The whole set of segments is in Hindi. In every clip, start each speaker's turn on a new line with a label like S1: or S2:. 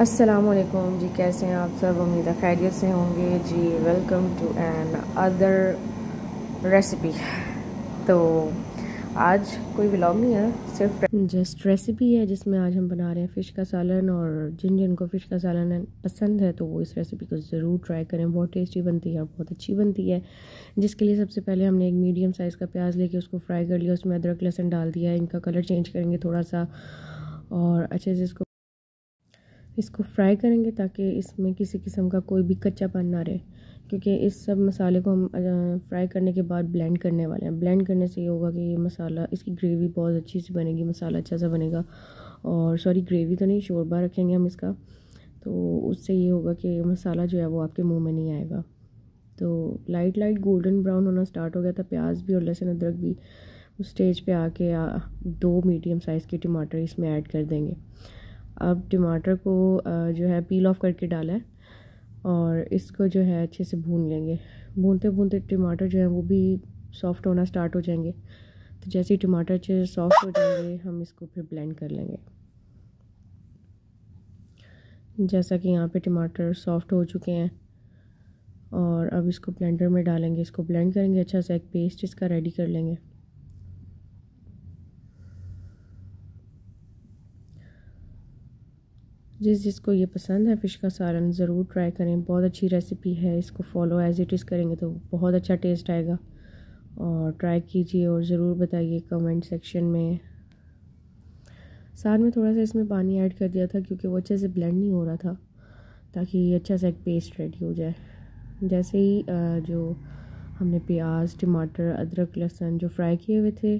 S1: असलकुम जी कैसे हैं आप सब उम्मीद है खैरियत से होंगे जी welcome to another recipe तो आज कोई व्लॉग नहीं है सिर्फ जस्ट रेसिपी है जिसमें आज हम बना रहे हैं फ़िश का सालन और जिन जिन को फ़िश का सालन पसंद है तो वो इस रेसिपी को ज़रूर ट्राई करें बहुत टेस्टी बनती है और बहुत अच्छी बनती है जिसके लिए सबसे पहले हमने एक मीडियम साइज़ का प्याज लेके उसको फ्राई कर लिया उसमें अदरक लहसुन डाल दिया इनका कलर चेंज करेंगे थोड़ा सा और अच्छे से इसको इसको फ्राई करेंगे ताकि इसमें किसी किस्म का कोई भी कच्चापन ना रहे क्योंकि इस सब मसाले को हम फ्राई करने के बाद ब्लेंड करने वाले हैं ब्लेंड करने से ये होगा कि ये मसाला इसकी ग्रेवी बहुत अच्छी सी बनेगी मसाला अच्छा सा बनेगा और सॉरी ग्रेवी तो नहीं शोरबा रखेंगे हम इसका तो उससे ये होगा कि मसाला जो है वो आपके मुँह में नहीं आएगा तो लाइट लाइट गोल्डन ब्राउन होना स्टार्ट हो गया था प्याज भी और लहसुन अदरक भी उस स्टेज पे आके दो मीडियम साइज़ के टमाटर इसमें ऐड कर देंगे अब टमाटर को जो है पील ऑफ करके डाला है और इसको जो है अच्छे से भून लेंगे भूनते भूनते टमाटर जो है वो भी सॉफ़्ट होना स्टार्ट हो जाएंगे तो जैसे ही टमाटर अच्छे सॉफ्ट हो जाएंगे हम इसको फिर ब्लेंड कर लेंगे जैसा कि यहाँ पे टमाटर सॉफ्ट हो चुके हैं और अब इसको ब्लेंडर में डालेंगे इसको ब्लेंड करेंगे अच्छा सा एक पेस्ट इसका रेडी कर लेंगे जिस जिसको ये पसंद है फ़िश का सालन ज़रूर ट्राई करें बहुत अच्छी रेसिपी है इसको फॉलो एज़ इट इज़ करेंगे तो बहुत अच्छा टेस्ट आएगा और ट्राई कीजिए और ज़रूर बताइए कमेंट सेक्शन में साथ में थोड़ा सा इसमें पानी ऐड कर दिया था क्योंकि वो अच्छे से ब्लेंड नहीं हो रहा था ताकि अच्छा सा एक पेस्ट रेडी हो जाए जैसे ही जो हमने प्याज टमाटर अदरक लहसुन जो फ्राई किए हुए थे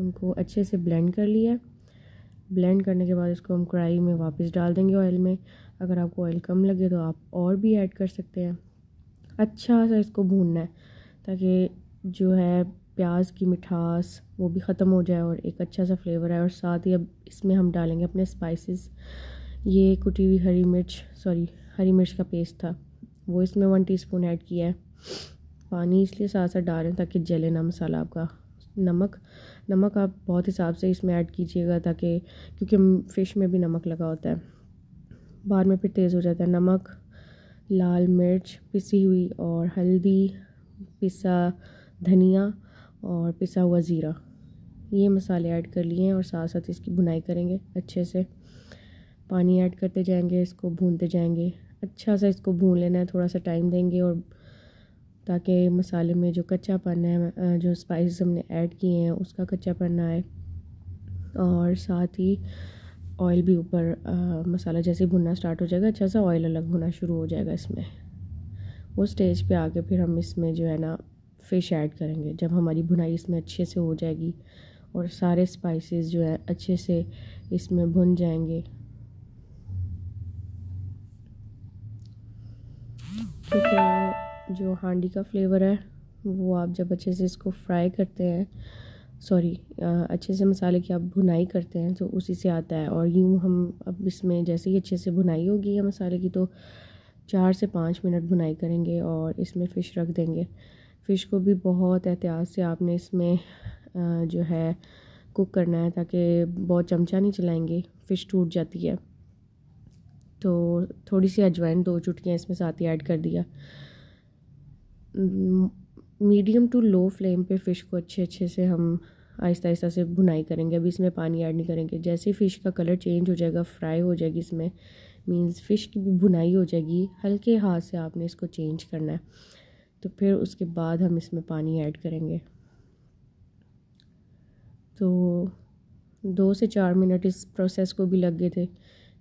S1: उनको अच्छे से ब्लेंड कर लिया ब्लेंड करने के बाद इसको हम कढ़ाई में वापस डाल देंगे ऑयल में अगर आपको ऑयल कम लगे तो आप और भी ऐड कर सकते हैं अच्छा सा इसको भूनना है ताकि जो है प्याज की मिठास वो भी ख़त्म हो जाए और एक अच्छा सा फ्लेवर आए और साथ ही अब इसमें हम डालेंगे अपने स्पाइसेस ये कुटी हुई हरी मिर्च सॉरी हरी मिर्च का पेस्ट था वो इसमें वन टीस्पून ऐड किया है पानी इसलिए साथ साथ डालें ताकि जले ना मसाला आपका नमक नमक आप बहुत हिसाब से इसमें ऐड कीजिएगा ताकि क्योंकि फ़िश में भी नमक लगा होता है बाद में फिर तेज़ हो जाता है नमक लाल मिर्च पिसी हुई और हल्दी पिसा धनिया और पिसा हुआ ज़ीरा ये मसाले ऐड कर लिए हैं और साथ साथ इसकी भुनाई करेंगे अच्छे से पानी ऐड करते जाएंगे इसको भूनते जाएंगे अच्छा सा इसको भून लेना है थोड़ा सा टाइम देंगे और ताकि मसाले में जो कच्चा पन है जो स्पाइस हमने ऐड किए हैं उसका कच्चा पन आए और साथ ही ऑयल भी ऊपर मसाला जैसे भुनना स्टार्ट हो जाएगा अच्छा सा ऑयल अलग होना शुरू हो जाएगा इसमें उस स्टेज पे आके फिर हम इसमें जो है ना फ़िश ऐड करेंगे जब हमारी भुनाई इसमें अच्छे से हो जाएगी और सारे स्पाइसेस जो है अच्छे से इसमें भुन जाएंगे ठीक है जो हांडी का फ्लेवर है वो आप जब अच्छे से इसको फ्राई करते हैं सॉरी अच्छे से मसाले की आप भुनाई करते हैं तो उसी से आता है और यूँ हम अब इसमें जैसे ही अच्छे से भुनाई होगी या मसाले की तो चार से पाँच मिनट भुनाई करेंगे और इसमें फ़िश रख देंगे फ़िश को भी बहुत एहतियात से आपने इसमें जो है कुक करना है ताकि बहुत चमचा नहीं चलाएंगे फ़िश टूट जाती है तो थोड़ी सी अजवाइन दो चुटकियाँ इसमें साथ ही ऐड कर दिया मीडियम टू लो फ्लेम पे फ़िश को अच्छे अच्छे से हम आहिस्ता आहिस्ता से भुनाई करेंगे अभी इसमें पानी ऐड नहीं करेंगे जैसे फ़िश का कलर चेंज हो जाएगा फ्राई हो जाएगी इसमें मींस फ़िश की भी भुनाई हो जाएगी हल्के हाथ से आपने इसको चेंज करना है तो फिर उसके बाद हम इसमें पानी ऐड करेंगे तो दो से चार मिनट इस प्रोसेस को भी लग गए थे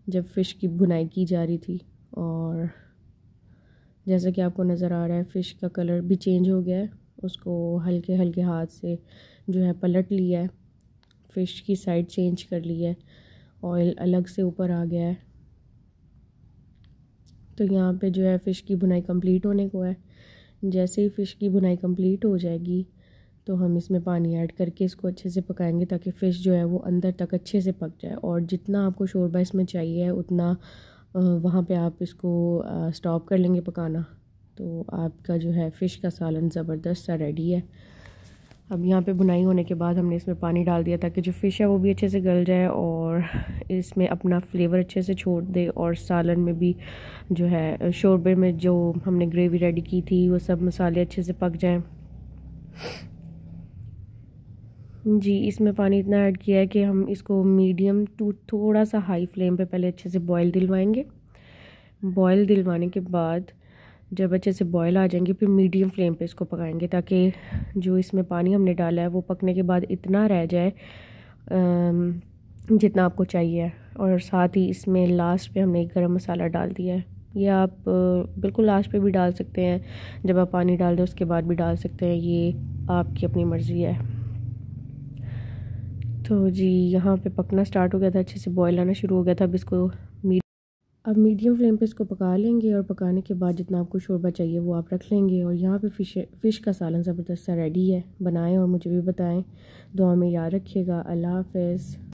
S1: जब फ़िश की भुनाई की जा रही थी और जैसा कि आपको नज़र आ रहा है फ़िश का कलर भी चेंज हो गया है उसको हल्के हल्के हाथ से जो है पलट लिया है फ़िश की साइड चेंज कर ली है ऑयल अलग से ऊपर आ गया है तो यहाँ पे जो है फ़िश की बुनाई कंप्लीट होने को है जैसे ही फ़िश की बुनाई कंप्लीट हो जाएगी तो हम इसमें पानी ऐड करके इसको अच्छे से पकाएंगे ताकि फ़िश जो है वो अंदर तक अच्छे से पक जाए और जितना आपको शोरबा इसमें चाहिए उतना वहाँ पे आप इसको स्टॉप कर लेंगे पकाना तो आपका जो है फ़िश का सालन ज़बरदस्त सा रेडी है अब यहाँ पे बुनाई होने के बाद हमने इसमें पानी डाल दिया ताकि जो फ़िश है वो भी अच्छे से गल जाए और इसमें अपना फ्लेवर अच्छे से छोड़ दे और सालन में भी जो है शोरबे में जो हमने ग्रेवी रेडी की थी वो सब मसाले अच्छे से पक जाएँ जी इसमें पानी इतना ऐड किया है कि हम इसको मीडियम टू थोड़ा सा हाई फ्लेम पे पहले अच्छे से बॉयल दिलवाएंगे बॉयल दिलवाने के बाद जब अच्छे से बॉयल आ जाएंगे फिर मीडियम फ्लेम पे इसको पकाएंगे ताकि जो इसमें पानी हमने डाला है वो पकने के बाद इतना रह जाए जितना आपको चाहिए और साथ ही इसमें लास्ट पर हमने एक मसाला डाल दिया है ये आप बिल्कुल लास्ट पे भी डाल सकते हैं जब आप पानी डाल दें उसके बाद भी डाल सकते हैं ये आपकी अपनी मर्ज़ी है तो जी यहाँ पे पकना स्टार्ट हो गया था अच्छे से बॉयल आना शुरू हो गया था अब इसको मीड अब मीडियम फ्लेम पे इसको पका लेंगे और पकाने के बाद जितना आपको शोरबा चाहिए वो आप रख लेंगे और यहाँ पे फिश फ़िश का सालन ज़बरदस्त सा रेडी है बनाएं और मुझे भी बताएं दुआ में याद रखिएगा अल्लाह हाफ